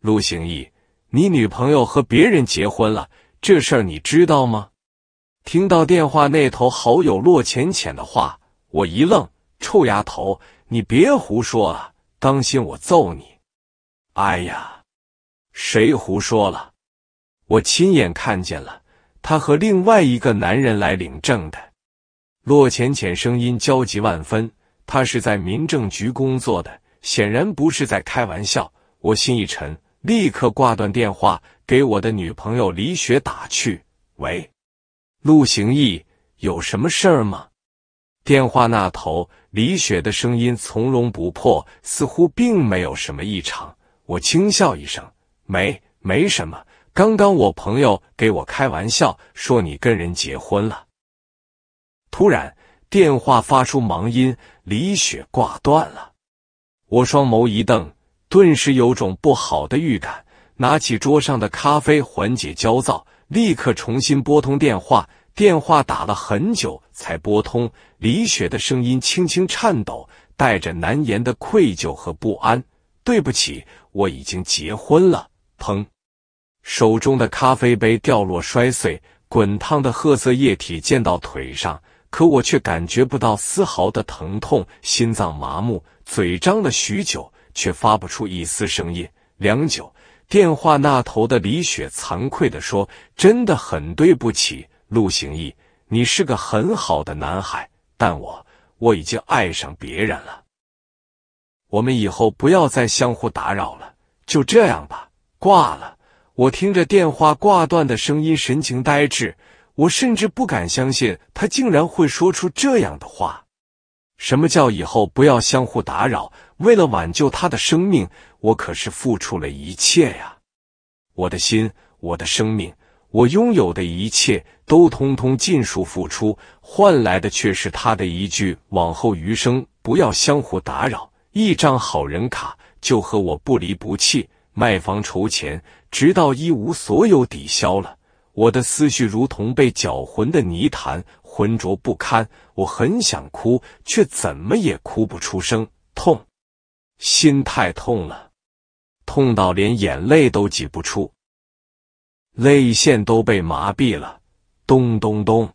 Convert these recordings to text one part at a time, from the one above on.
陆行义，你女朋友和别人结婚了，这事儿你知道吗？听到电话那头好友洛浅浅的话，我一愣：“臭丫头，你别胡说啊，当心我揍你！”哎呀，谁胡说了？我亲眼看见了，她和另外一个男人来领证的。洛浅浅声音焦急万分，他是在民政局工作的，显然不是在开玩笑。我心一沉。立刻挂断电话，给我的女朋友李雪打去。喂，陆行义，有什么事儿吗？电话那头，李雪的声音从容不迫，似乎并没有什么异常。我轻笑一声，没，没什么。刚刚我朋友给我开玩笑说你跟人结婚了。突然，电话发出忙音，李雪挂断了。我双眸一瞪。顿时有种不好的预感，拿起桌上的咖啡缓解焦躁，立刻重新拨通电话。电话打了很久才拨通，李雪的声音轻轻颤抖，带着难言的愧疚和不安：“对不起，我已经结婚了。”砰，手中的咖啡杯掉落摔碎，滚烫的褐色液体溅到腿上，可我却感觉不到丝毫的疼痛，心脏麻木，嘴张了许久。却发不出一丝声音。良久，电话那头的李雪惭愧的说：“真的很对不起，陆行义，你是个很好的男孩，但我我已经爱上别人了。我们以后不要再相互打扰了，就这样吧，挂了。”我听着电话挂断的声音，神情呆滞。我甚至不敢相信他竟然会说出这样的话。什么叫以后不要相互打扰？为了挽救他的生命，我可是付出了一切呀！我的心、我的生命、我拥有的一切，都通通尽数付出，换来的却是他的一句“往后余生不要相互打扰”。一张好人卡，就和我不离不弃，卖房筹钱，直到一无所有，抵消了我的思绪，如同被搅浑的泥潭，浑浊不堪。我很想哭，却怎么也哭不出声，痛。心太痛了，痛到连眼泪都挤不出，泪腺都被麻痹了。咚咚咚，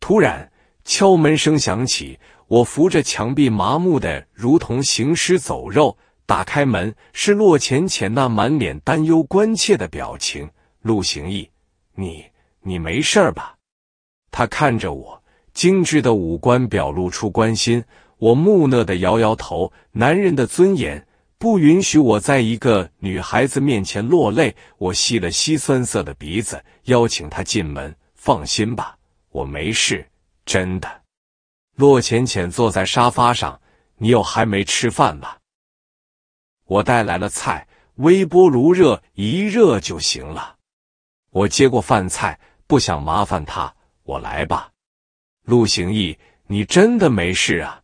突然敲门声响起，我扶着墙壁，麻木的如同行尸走肉。打开门，是洛浅浅，那满脸担忧关切的表情。陆行义，你你没事吧？他看着我，精致的五官表露出关心。我木讷的摇摇头，男人的尊严不允许我在一个女孩子面前落泪。我吸了吸酸涩的鼻子，邀请她进门。放心吧，我没事，真的。洛浅浅坐在沙发上，你又还没吃饭吧？我带来了菜，微波炉热一热就行了。我接过饭菜，不想麻烦他，我来吧。陆行义，你真的没事啊？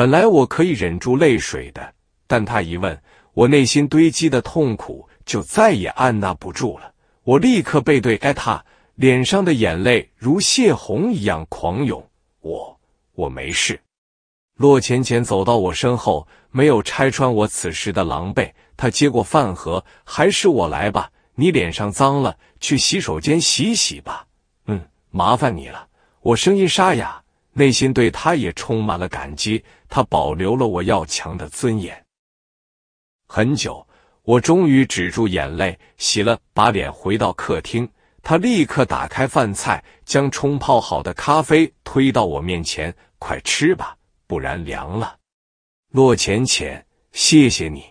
本来我可以忍住泪水的，但他一问，我内心堆积的痛苦就再也按捺不住了。我立刻背对艾他，脸上的眼泪如泄洪一样狂涌。我我没事。洛浅浅走到我身后，没有拆穿我此时的狼狈。他接过饭盒，还是我来吧。你脸上脏了，去洗手间洗洗吧。嗯，麻烦你了。我声音沙哑。内心对他也充满了感激，他保留了我要强的尊严。很久，我终于止住眼泪，洗了把脸，回到客厅。他立刻打开饭菜，将冲泡好的咖啡推到我面前：“快吃吧，不然凉了。”洛浅浅，谢谢你。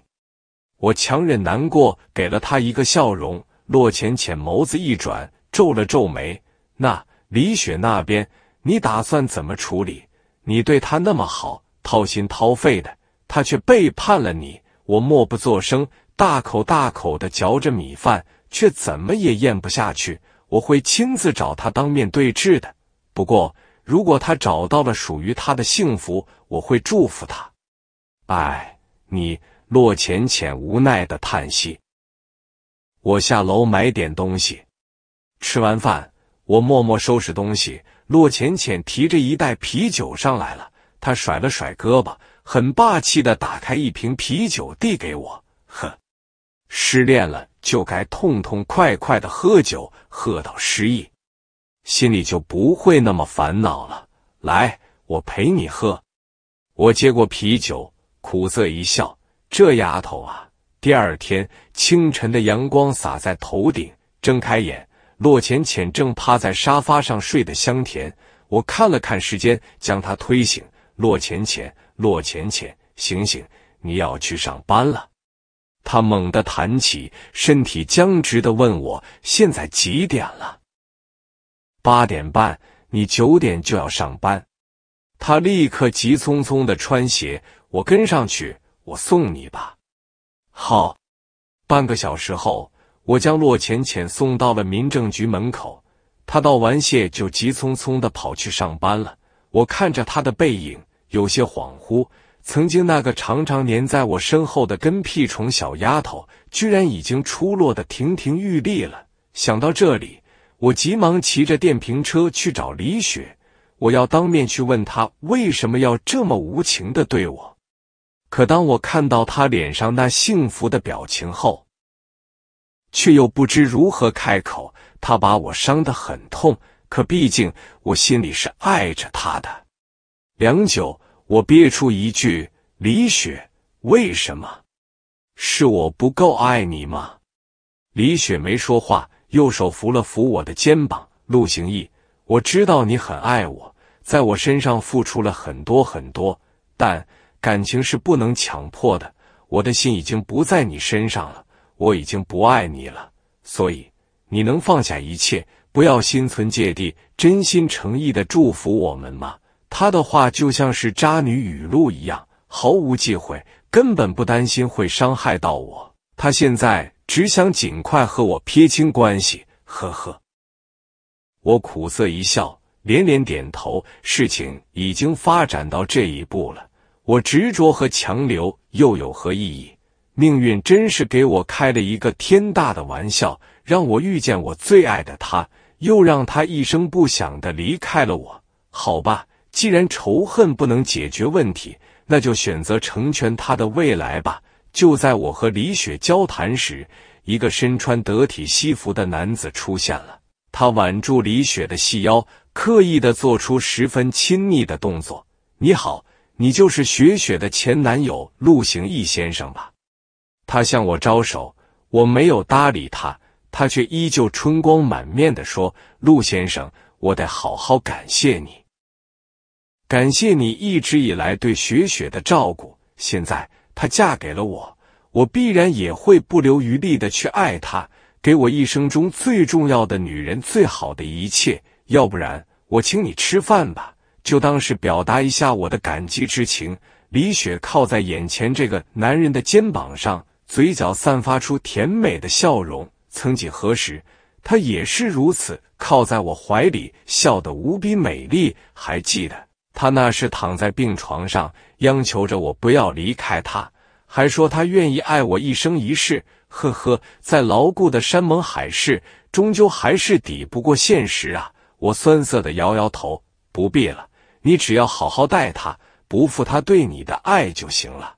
我强忍难过，给了他一个笑容。洛浅浅眸子一转，皱了皱眉：“那李雪那边？”你打算怎么处理？你对他那么好，掏心掏肺的，他却背叛了你。我默不作声，大口大口的嚼着米饭，却怎么也咽不下去。我会亲自找他当面对质的。不过，如果他找到了属于他的幸福，我会祝福他。哎，你，洛浅浅无奈的叹息。我下楼买点东西。吃完饭，我默默收拾东西。洛浅浅提着一袋啤酒上来了，他甩了甩胳膊，很霸气的打开一瓶啤酒递给我。呵，失恋了就该痛痛快快的喝酒，喝到失忆，心里就不会那么烦恼了。来，我陪你喝。我接过啤酒，苦涩一笑。这丫头啊。第二天清晨的阳光洒在头顶，睁开眼。洛浅浅正趴在沙发上睡得香甜，我看了看时间，将他推醒。洛浅浅，洛浅浅，醒醒，你要去上班了。他猛地弹起，身体僵直地问我：“现在几点了？”“八点半。”“你九点就要上班。”他立刻急匆匆地穿鞋，我跟上去，我送你吧。好。半个小时后。我将洛浅浅送到了民政局门口，她道完谢就急匆匆的跑去上班了。我看着她的背影，有些恍惚。曾经那个常常粘在我身后的跟屁虫小丫头，居然已经出落的亭亭玉立了。想到这里，我急忙骑着电瓶车去找李雪，我要当面去问她为什么要这么无情的对我。可当我看到她脸上那幸福的表情后，却又不知如何开口，他把我伤得很痛，可毕竟我心里是爱着他的。良久，我憋出一句：“李雪，为什么？是我不够爱你吗？”李雪没说话，右手扶了扶我的肩膀。陆行义，我知道你很爱我，在我身上付出了很多很多，但感情是不能强迫的，我的心已经不在你身上了。我已经不爱你了，所以你能放下一切，不要心存芥蒂，真心诚意的祝福我们吗？他的话就像是渣女语录一样，毫无忌讳，根本不担心会伤害到我。他现在只想尽快和我撇清关系。呵呵，我苦涩一笑，连连点头。事情已经发展到这一步了，我执着和强留又有何意义？命运真是给我开了一个天大的玩笑，让我遇见我最爱的他，又让他一声不响的离开了我。好吧，既然仇恨不能解决问题，那就选择成全他的未来吧。就在我和李雪交谈时，一个身穿得体西服的男子出现了。他挽住李雪的细腰，刻意的做出十分亲密的动作。你好，你就是雪雪的前男友陆行义先生吧？他向我招手，我没有搭理他，他却依旧春光满面地说：“陆先生，我得好好感谢你，感谢你一直以来对雪雪的照顾。现在她嫁给了我，我必然也会不留余力的去爱她，给我一生中最重要的女人最好的一切。要不然，我请你吃饭吧，就当是表达一下我的感激之情。”李雪靠在眼前这个男人的肩膀上。嘴角散发出甜美的笑容。曾几何时，他也是如此，靠在我怀里，笑得无比美丽。还记得，他那时躺在病床上，央求着我不要离开他，还说他愿意爱我一生一世。呵呵，在牢固的山盟海誓，终究还是抵不过现实啊！我酸涩的摇摇头，不必了，你只要好好待他，不负他对你的爱就行了。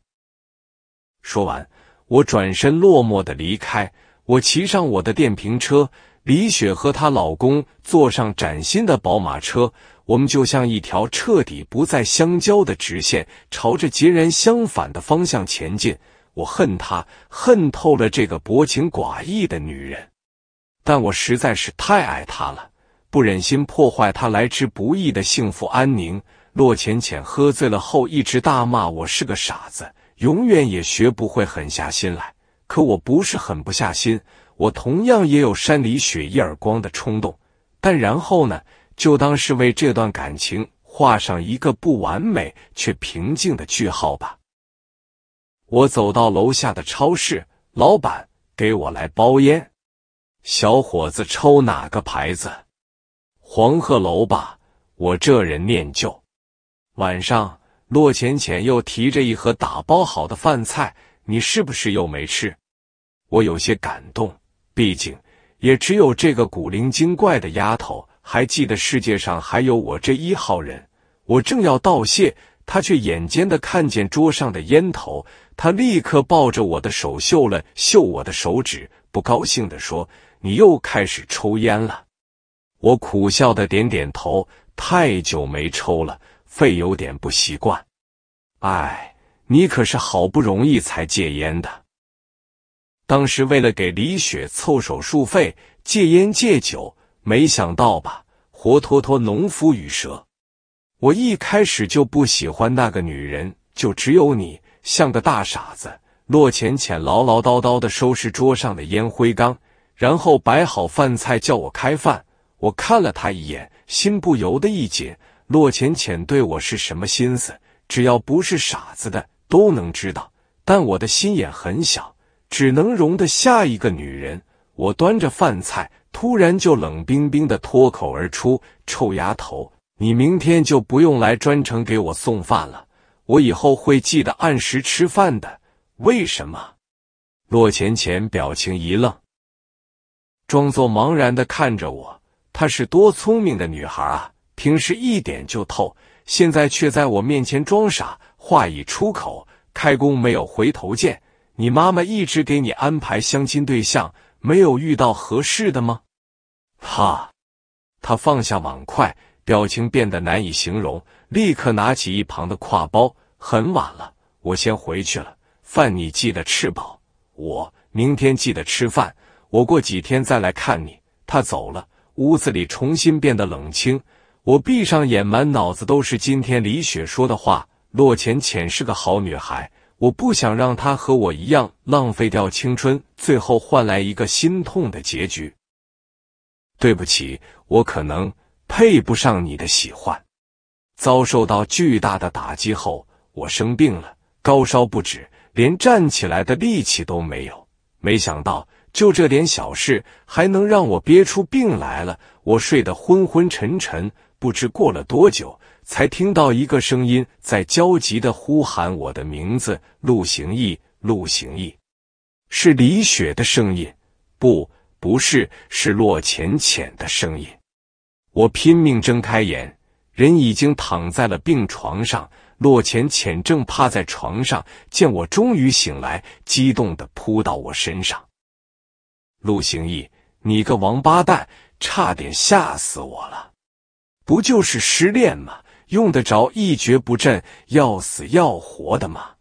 说完。我转身，落寞的离开。我骑上我的电瓶车，李雪和她老公坐上崭新的宝马车，我们就像一条彻底不再相交的直线，朝着截然相反的方向前进。我恨她，恨透了这个薄情寡义的女人，但我实在是太爱她了，不忍心破坏她来之不易的幸福安宁。洛浅浅喝醉了后，一直大骂我是个傻子。永远也学不会狠下心来，可我不是狠不下心，我同样也有山里雪一耳光的冲动。但然后呢？就当是为这段感情画上一个不完美却平静的句号吧。我走到楼下的超市，老板，给我来包烟。小伙子，抽哪个牌子？黄鹤楼吧，我这人念旧。晚上。洛浅浅又提着一盒打包好的饭菜，你是不是又没吃？我有些感动，毕竟也只有这个古灵精怪的丫头还记得世界上还有我这一号人。我正要道谢，她却眼尖的看见桌上的烟头，她立刻抱着我的手嗅了嗅我的手指，不高兴的说：“你又开始抽烟了。”我苦笑的点点头，太久没抽了。肺有点不习惯，哎，你可是好不容易才戒烟的，当时为了给李雪凑手术费，戒烟戒酒，没想到吧，活脱脱农夫与蛇。我一开始就不喜欢那个女人，就只有你像个大傻子。洛浅浅唠唠叨叨的收拾桌上的烟灰缸，然后摆好饭菜叫我开饭。我看了他一眼，心不由得一紧。洛浅浅对我是什么心思，只要不是傻子的都能知道。但我的心眼很小，只能容得下一个女人。我端着饭菜，突然就冷冰冰的脱口而出：“臭丫头，你明天就不用来专程给我送饭了。我以后会记得按时吃饭的。”为什么？洛浅浅表情一愣，装作茫然的看着我。她是多聪明的女孩啊！平时一点就透，现在却在我面前装傻。话已出口，开弓没有回头箭。你妈妈一直给你安排相亲对象，没有遇到合适的吗？哈！他放下碗筷，表情变得难以形容，立刻拿起一旁的挎包。很晚了，我先回去了。饭你记得吃饱，我明天记得吃饭。我过几天再来看你。他走了，屋子里重新变得冷清。我闭上眼，满脑子都是今天李雪说的话。洛浅浅是个好女孩，我不想让她和我一样浪费掉青春，最后换来一个心痛的结局。对不起，我可能配不上你的喜欢。遭受到巨大的打击后，我生病了，高烧不止，连站起来的力气都没有。没想到。就这点小事，还能让我憋出病来了？我睡得昏昏沉沉，不知过了多久，才听到一个声音在焦急的呼喊我的名字：“陆行义，陆行义！”是李雪的声音？不，不是，是洛浅浅的声音。我拼命睁开眼，人已经躺在了病床上，洛浅浅正趴在床上，见我终于醒来，激动的扑到我身上。陆行义，你个王八蛋，差点吓死我了！不就是失恋吗？用得着一蹶不振、要死要活的吗？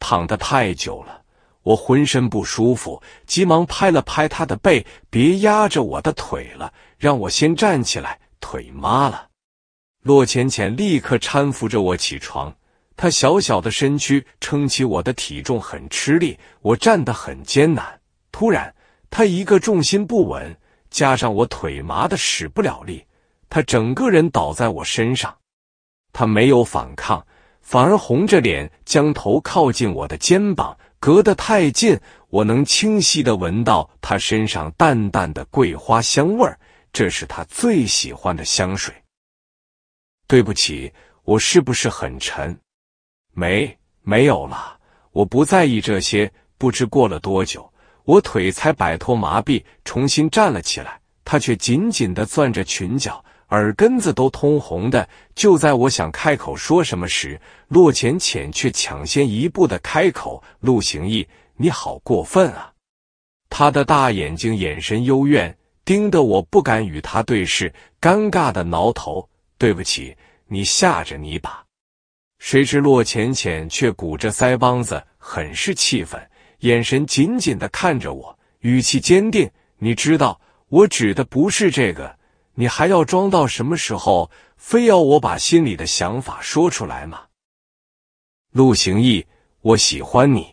躺得太久了，我浑身不舒服，急忙拍了拍他的背，别压着我的腿了，让我先站起来，腿麻了。洛浅浅立刻搀扶着我起床，他小小的身躯撑起我的体重很吃力，我站得很艰难。突然。他一个重心不稳，加上我腿麻的使不了力，他整个人倒在我身上。他没有反抗，反而红着脸将头靠近我的肩膀，隔得太近，我能清晰的闻到他身上淡淡的桂花香味儿，这是他最喜欢的香水。对不起，我是不是很沉？没没有了，我不在意这些。不知过了多久。我腿才摆脱麻痹，重新站了起来，他却紧紧的攥着裙角，耳根子都通红的。就在我想开口说什么时，洛浅浅却抢先一步的开口：“陆行义，你好过分啊！”他的大眼睛眼神幽怨，盯得我不敢与他对视，尴尬的挠头：“对不起，你吓着你吧。”谁知洛浅浅却鼓着腮帮子，很是气愤。眼神紧紧的看着我，语气坚定。你知道我指的不是这个。你还要装到什么时候？非要我把心里的想法说出来吗？陆行义，我喜欢你。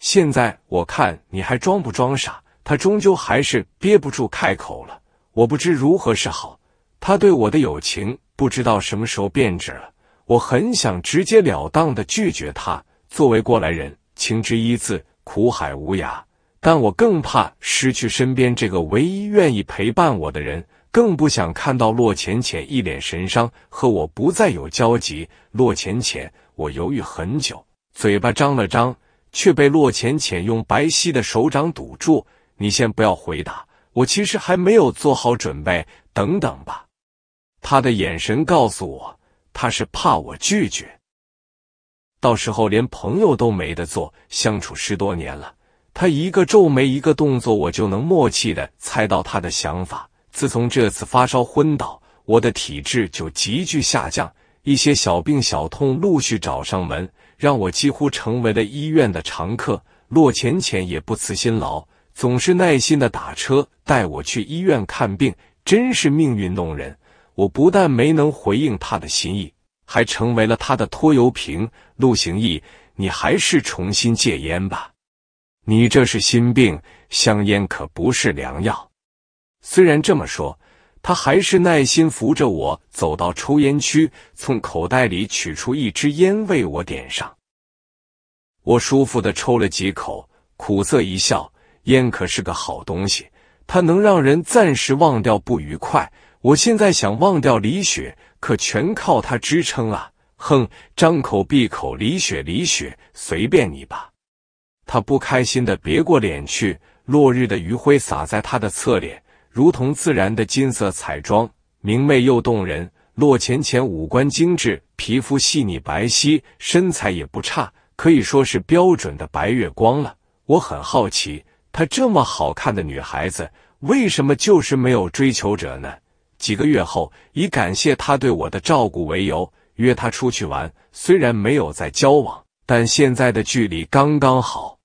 现在我看你还装不装傻？他终究还是憋不住开口了。我不知如何是好。他对我的友情不知道什么时候变质了。我很想直截了当的拒绝他。作为过来人，情之一字。苦海无涯，但我更怕失去身边这个唯一愿意陪伴我的人，更不想看到洛浅浅一脸神伤和我不再有交集。洛浅浅，我犹豫很久，嘴巴张了张，却被洛浅浅用白皙的手掌堵住。你先不要回答，我其实还没有做好准备。等等吧，他的眼神告诉我，他是怕我拒绝。到时候连朋友都没得做，相处十多年了，他一个皱眉，一个动作，我就能默契的猜到他的想法。自从这次发烧昏倒，我的体质就急剧下降，一些小病小痛陆续找上门，让我几乎成为了医院的常客。洛浅浅也不辞辛劳，总是耐心的打车带我去医院看病。真是命运弄人，我不但没能回应他的心意。还成为了他的拖油瓶，陆行义，你还是重新戒烟吧，你这是心病，香烟可不是良药。虽然这么说，他还是耐心扶着我走到抽烟区，从口袋里取出一支烟为我点上。我舒服的抽了几口，苦涩一笑，烟可是个好东西，它能让人暂时忘掉不愉快。我现在想忘掉李雪。可全靠他支撑啊！哼，张口闭口李雪，李雪，随便你吧。他不开心的别过脸去，落日的余晖洒在他的侧脸，如同自然的金色彩妆，明媚又动人。洛浅浅五官精致，皮肤细腻白皙，身材也不差，可以说是标准的白月光了。我很好奇，她这么好看的女孩子，为什么就是没有追求者呢？几个月后，以感谢他对我的照顾为由，约他出去玩。虽然没有在交往，但现在的距离刚刚好，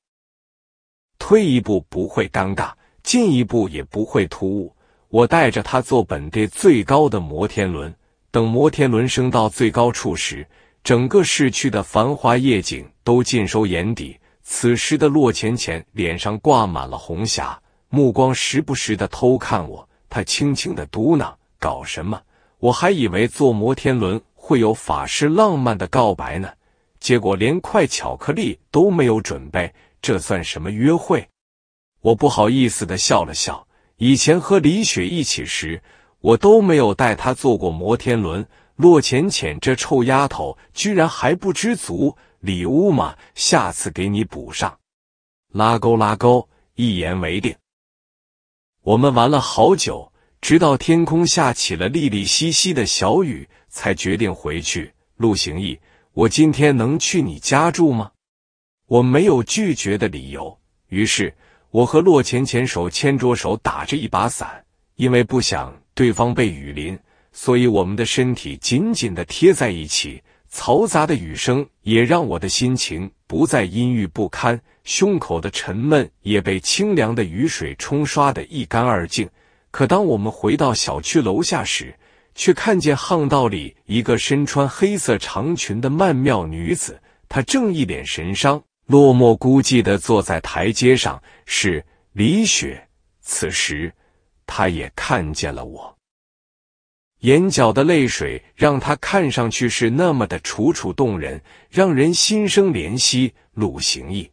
退一步不会尴尬，进一步也不会突兀。我带着他坐本地最高的摩天轮，等摩天轮升到最高处时，整个市区的繁华夜景都尽收眼底。此时的洛浅浅脸上挂满了红霞，目光时不时的偷看我。他轻轻的嘟囔。搞什么？我还以为坐摩天轮会有法式浪漫的告白呢，结果连块巧克力都没有准备，这算什么约会？我不好意思的笑了笑。以前和李雪一起时，我都没有带她坐过摩天轮。洛浅浅这臭丫头，居然还不知足，礼物嘛，下次给你补上。拉钩拉钩，一言为定。我们玩了好久。直到天空下起了沥沥淅淅的小雨，才决定回去。陆行义，我今天能去你家住吗？我没有拒绝的理由。于是，我和洛浅浅手牵着手，打着一把伞，因为不想对方被雨淋，所以我们的身体紧紧地贴在一起。嘈杂的雨声也让我的心情不再阴郁不堪，胸口的沉闷也被清凉的雨水冲刷得一干二净。可当我们回到小区楼下时，却看见巷道里一个身穿黑色长裙的曼妙女子，她正一脸神伤、落寞孤寂的坐在台阶上。是李雪，此时她也看见了我，眼角的泪水让她看上去是那么的楚楚动人，让人心生怜惜。陆行义，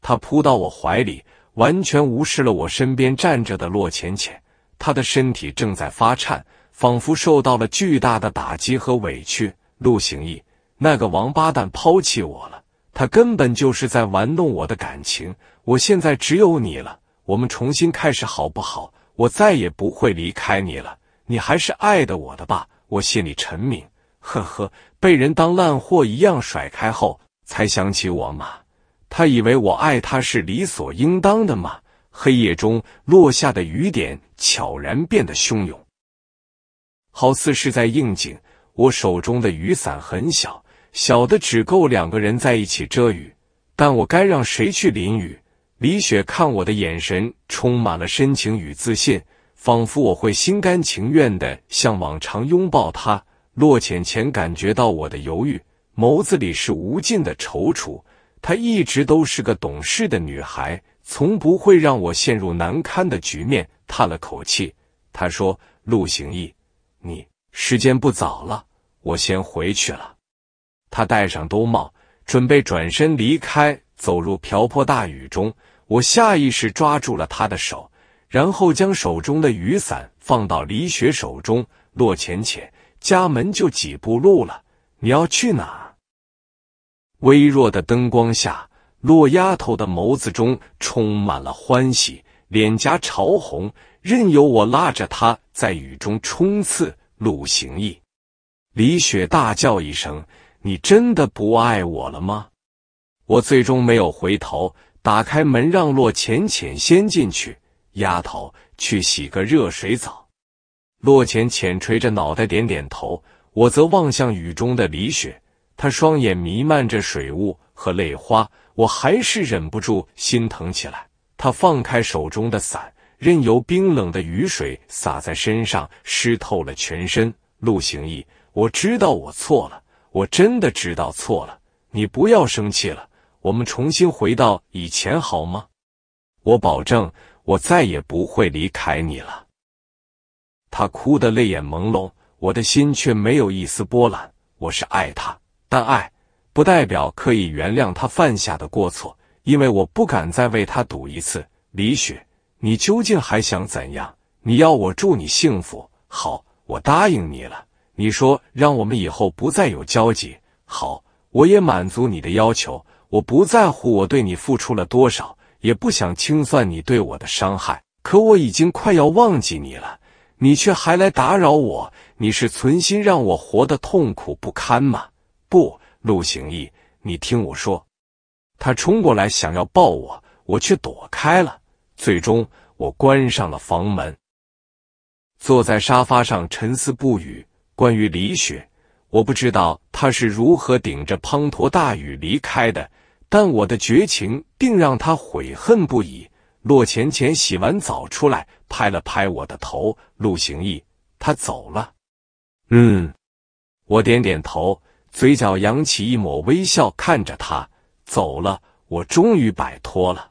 他扑到我怀里，完全无视了我身边站着的洛浅浅。他的身体正在发颤，仿佛受到了巨大的打击和委屈。陆行义，那个王八蛋抛弃我了，他根本就是在玩弄我的感情。我现在只有你了，我们重新开始好不好？我再也不会离开你了。你还是爱的我的吧？我心里沉明，呵呵，被人当烂货一样甩开后才想起我嘛，他以为我爱他是理所应当的吗？黑夜中落下的雨点悄然变得汹涌，好似是在应景。我手中的雨伞很小，小的只够两个人在一起遮雨。但我该让谁去淋雨？李雪看我的眼神充满了深情与自信，仿佛我会心甘情愿的像往常拥抱她。洛浅浅感觉到我的犹豫，眸子里是无尽的踌躇。她一直都是个懂事的女孩。从不会让我陷入难堪的局面。叹了口气，他说：“陆行义，你时间不早了，我先回去了。”他戴上兜帽，准备转身离开，走入瓢泼大雨中。我下意识抓住了他的手，然后将手中的雨伞放到李雪手中。洛浅浅，家门就几步路了，你要去哪？微弱的灯光下。洛丫头的眸子中充满了欢喜，脸颊潮红，任由我拉着她在雨中冲刺。陆行义，李雪大叫一声：“你真的不爱我了吗？”我最终没有回头，打开门让洛浅浅先进去。丫头，去洗个热水澡。洛浅浅垂着脑袋点点头，我则望向雨中的李雪，她双眼弥漫着水雾和泪花。我还是忍不住心疼起来。他放开手中的伞，任由冰冷的雨水洒在身上，湿透了全身。陆行义，我知道我错了，我真的知道错了。你不要生气了，我们重新回到以前好吗？我保证，我再也不会离开你了。他哭得泪眼朦胧，我的心却没有一丝波澜。我是爱他，但爱。不代表可以原谅他犯下的过错，因为我不敢再为他赌一次。李雪，你究竟还想怎样？你要我祝你幸福？好，我答应你了。你说让我们以后不再有交集？好，我也满足你的要求。我不在乎我对你付出了多少，也不想清算你对我的伤害。可我已经快要忘记你了，你却还来打扰我。你是存心让我活得痛苦不堪吗？不。陆行义，你听我说。他冲过来想要抱我，我却躲开了。最终，我关上了房门，坐在沙发上沉思不语。关于李雪，我不知道他是如何顶着滂沱大雨离开的，但我的绝情定让他悔恨不已。洛浅浅洗完澡出来，拍了拍我的头。陆行义，他走了。嗯，我点点头。嘴角扬起一抹微笑，看着他走了，我终于摆脱了。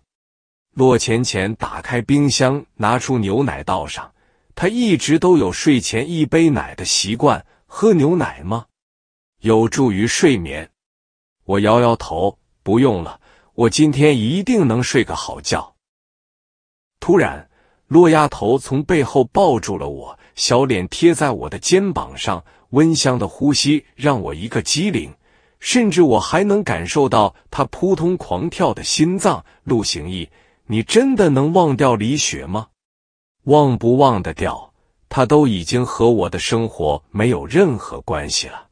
洛浅浅打开冰箱，拿出牛奶倒上。他一直都有睡前一杯奶的习惯，喝牛奶吗？有助于睡眠。我摇摇头，不用了，我今天一定能睡个好觉。突然，洛丫头从背后抱住了我，小脸贴在我的肩膀上。温香的呼吸让我一个机灵，甚至我还能感受到他扑通狂跳的心脏。陆行义，你真的能忘掉李雪吗？忘不忘得掉？他都已经和我的生活没有任何关系了。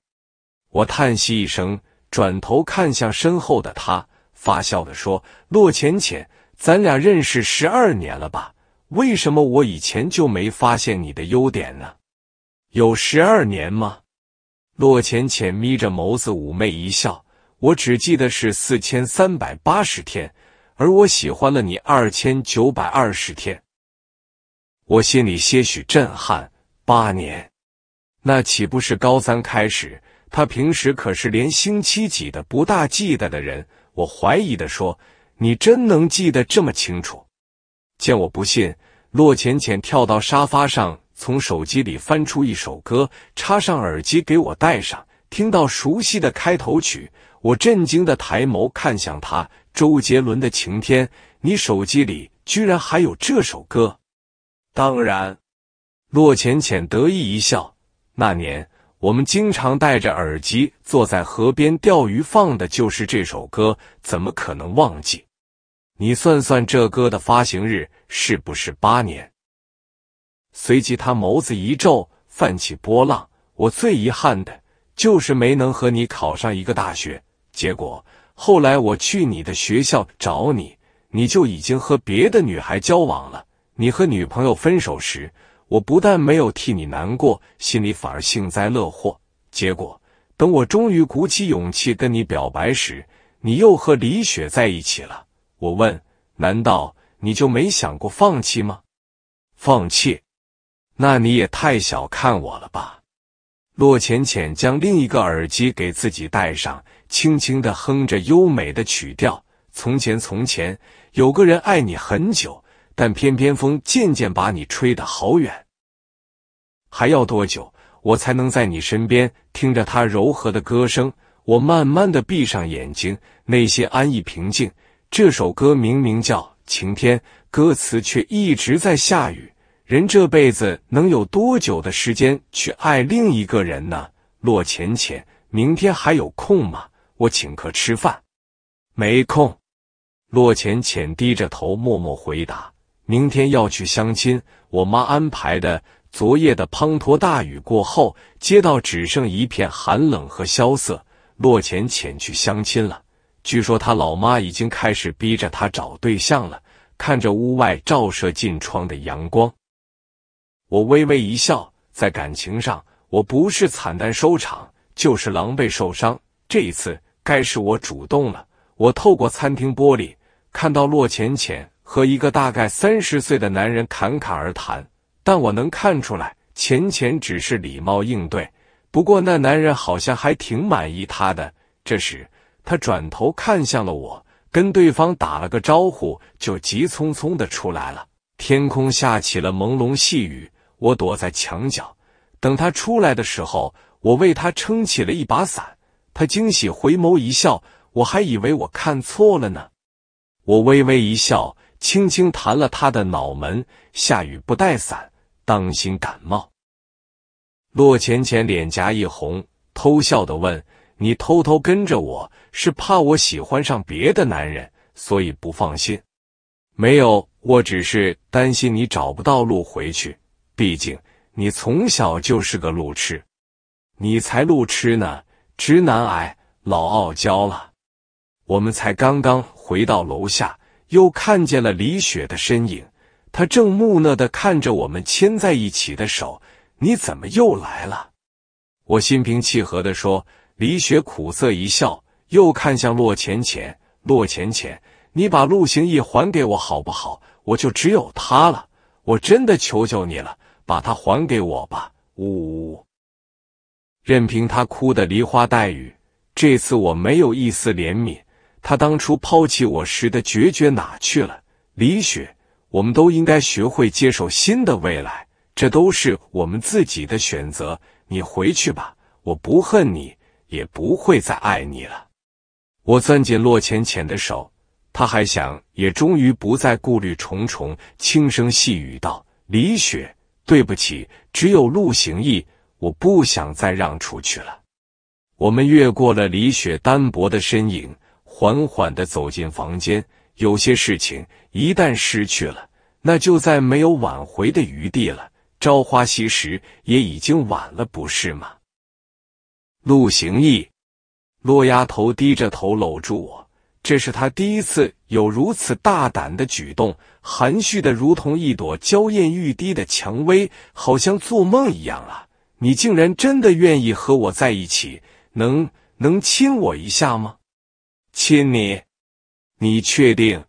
我叹息一声，转头看向身后的他，发笑的说：“洛浅浅，咱俩认识十二年了吧？为什么我以前就没发现你的优点呢？”有十二年吗？洛浅浅眯着眸子，妩媚一笑。我只记得是四千三百八十天，而我喜欢了你二千九百二十天。我心里些许震撼。八年，那岂不是高三开始？他平时可是连星期几的不大记得的人。我怀疑的说：“你真能记得这么清楚？”见我不信，洛浅浅跳到沙发上。从手机里翻出一首歌，插上耳机给我戴上。听到熟悉的开头曲，我震惊的抬眸看向他。周杰伦的《晴天》，你手机里居然还有这首歌？当然，洛浅浅得意一笑。那年我们经常戴着耳机坐在河边钓鱼，放的就是这首歌，怎么可能忘记？你算算这歌的发行日是不是八年？随即，他眸子一皱，泛起波浪。我最遗憾的就是没能和你考上一个大学。结果后来我去你的学校找你，你就已经和别的女孩交往了。你和女朋友分手时，我不但没有替你难过，心里反而幸灾乐祸。结果等我终于鼓起勇气跟你表白时，你又和李雪在一起了。我问：难道你就没想过放弃吗？放弃。那你也太小看我了吧！洛浅浅将另一个耳机给自己戴上，轻轻的哼着优美的曲调。从前，从前有个人爱你很久，但偏偏风渐渐把你吹得好远。还要多久，我才能在你身边，听着它柔和的歌声？我慢慢的闭上眼睛，内心安逸平静。这首歌明明叫晴天，歌词却一直在下雨。人这辈子能有多久的时间去爱另一个人呢？洛浅浅，明天还有空吗？我请客吃饭。没空。洛浅浅低着头默默回答：“明天要去相亲，我妈安排的。”昨夜的滂沱大雨过后，街道只剩一片寒冷和萧瑟。洛浅浅去相亲了，据说他老妈已经开始逼着他找对象了。看着屋外照射进窗的阳光。我微微一笑，在感情上，我不是惨淡收场，就是狼狈受伤。这一次，该是我主动了。我透过餐厅玻璃，看到洛浅浅和一个大概三十岁的男人侃侃而谈，但我能看出来，浅浅只是礼貌应对。不过那男人好像还挺满意她的。这时，他转头看向了我，跟对方打了个招呼，就急匆匆的出来了。天空下起了朦胧细雨。我躲在墙角，等他出来的时候，我为他撑起了一把伞。他惊喜回眸一笑，我还以为我看错了呢。我微微一笑，轻轻弹了他的脑门：“下雨不带伞，当心感冒。”洛浅浅脸颊一红，偷笑的问：“你偷偷跟着我是怕我喜欢上别的男人，所以不放心？”“没有，我只是担心你找不到路回去。”毕竟你从小就是个路痴，你才路痴呢，直男癌，老傲娇了。我们才刚刚回到楼下，又看见了李雪的身影，她正木讷的看着我们牵在一起的手。你怎么又来了？我心平气和的说。李雪苦涩一笑，又看向洛浅浅。洛浅浅，你把陆行义还给我好不好？我就只有他了，我真的求求你了。把它还给我吧！呜呜。任凭他哭得梨花带雨，这次我没有一丝怜悯。他当初抛弃我时的决绝哪去了？李雪，我们都应该学会接受新的未来，这都是我们自己的选择。你回去吧，我不恨你，也不会再爱你了。我攥紧洛浅浅的手，他还想，也终于不再顾虑重重，轻声细语道：“李雪。”对不起，只有陆行义，我不想再让出去了。我们越过了李雪单薄的身影，缓缓的走进房间。有些事情一旦失去了，那就再没有挽回的余地了。朝花夕拾也已经晚了，不是吗？陆行义，洛丫头低着头搂住我。这是他第一次有如此大胆的举动，含蓄的如同一朵娇艳欲滴的蔷薇，好像做梦一样啊！你竟然真的愿意和我在一起？能能亲我一下吗？亲你？你确定？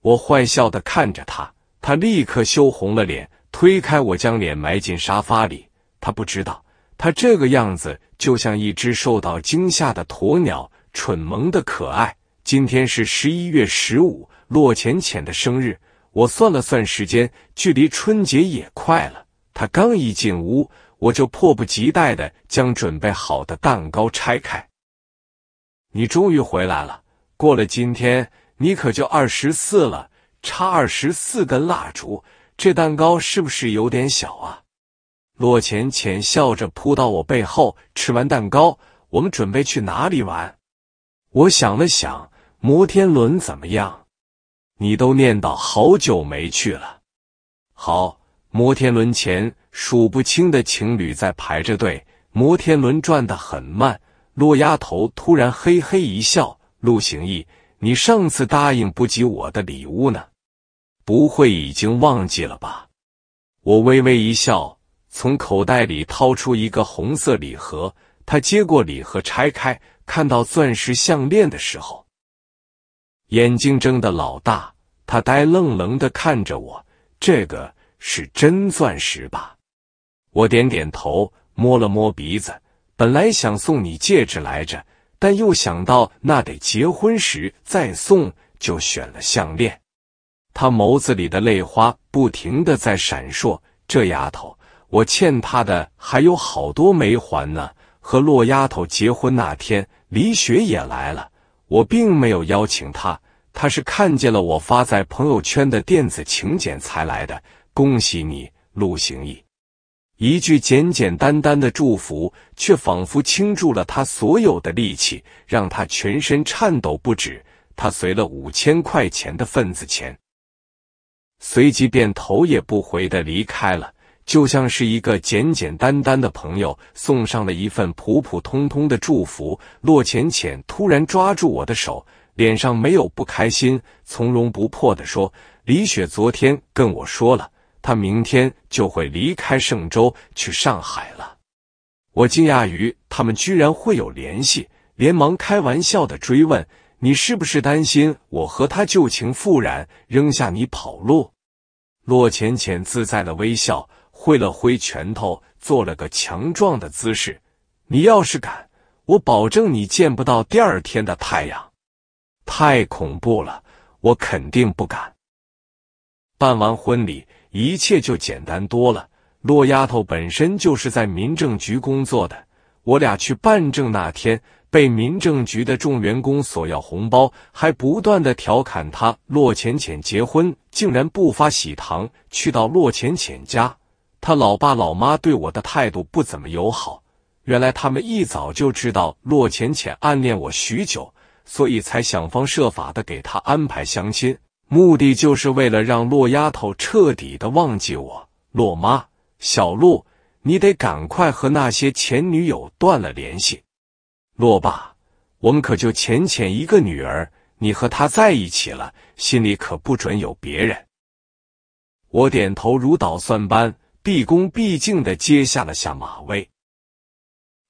我坏笑的看着他，他立刻羞红了脸，推开我，将脸埋进沙发里。他不知道，他这个样子就像一只受到惊吓的鸵鸟，蠢萌的可爱。今天是十一月十五，洛浅浅的生日。我算了算时间，距离春节也快了。他刚一进屋，我就迫不及待的将准备好的蛋糕拆开。你终于回来了，过了今天，你可就二十四了，插二十四根蜡烛。这蛋糕是不是有点小啊？洛浅浅笑着扑到我背后。吃完蛋糕，我们准备去哪里玩？我想了想。摩天轮怎么样？你都念叨好久没去了。好，摩天轮前数不清的情侣在排着队。摩天轮转得很慢。骆丫头突然嘿嘿一笑：“陆行义，你上次答应不及我的礼物呢？不会已经忘记了吧？”我微微一笑，从口袋里掏出一个红色礼盒。他接过礼盒，拆开，看到钻石项链的时候。眼睛睁的老大，他呆愣愣的看着我。这个是真钻石吧？我点点头，摸了摸鼻子。本来想送你戒指来着，但又想到那得结婚时再送，就选了项链。他眸子里的泪花不停的在闪烁。这丫头，我欠她的还有好多没还呢。和洛丫头结婚那天，李雪也来了。我并没有邀请他，他是看见了我发在朋友圈的电子请柬才来的。恭喜你，陆行义！一句简简单单的祝福，却仿佛倾注了他所有的力气，让他全身颤抖不止。他随了五千块钱的份子钱，随即便头也不回的离开了。就像是一个简简单单的朋友送上了一份普普通通的祝福。洛浅浅突然抓住我的手，脸上没有不开心，从容不迫的说：“李雪昨天跟我说了，她明天就会离开嵊州去上海了。”我惊讶于他们居然会有联系，连忙开玩笑的追问：“你是不是担心我和他旧情复燃，扔下你跑路？”洛浅浅自在的微笑。挥了挥拳头，做了个强壮的姿势。你要是敢，我保证你见不到第二天的太阳。太恐怖了，我肯定不敢。办完婚礼，一切就简单多了。洛丫头本身就是在民政局工作的，我俩去办证那天，被民政局的众员工索要红包，还不断的调侃她。洛浅浅结婚竟然不发喜糖，去到洛浅浅家。他老爸老妈对我的态度不怎么友好。原来他们一早就知道洛浅浅暗恋我许久，所以才想方设法的给他安排相亲，目的就是为了让洛丫头彻底的忘记我。洛妈，小洛，你得赶快和那些前女友断了联系。洛爸，我们可就浅浅一个女儿，你和她在一起了，心里可不准有别人。我点头如捣蒜般。毕恭毕敬的接下了下马威。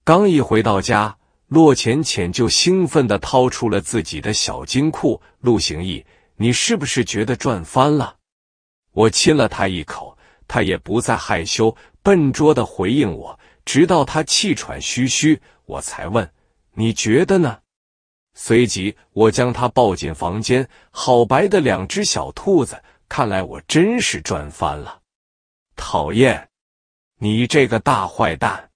刚一回到家，洛浅浅就兴奋的掏出了自己的小金库。陆行义，你是不是觉得赚翻了？我亲了他一口，他也不再害羞，笨拙的回应我，直到他气喘吁吁，我才问：“你觉得呢？”随即，我将他抱进房间，好白的两只小兔子，看来我真是赚翻了。讨厌，你这个大坏蛋！